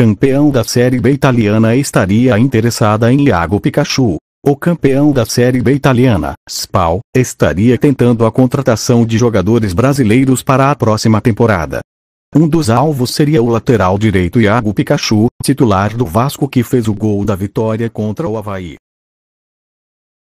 campeão da Série B italiana estaria interessada em Iago Pikachu. O campeão da Série B italiana, SPAL, estaria tentando a contratação de jogadores brasileiros para a próxima temporada. Um dos alvos seria o lateral direito Iago Pikachu, titular do Vasco que fez o gol da vitória contra o Havaí.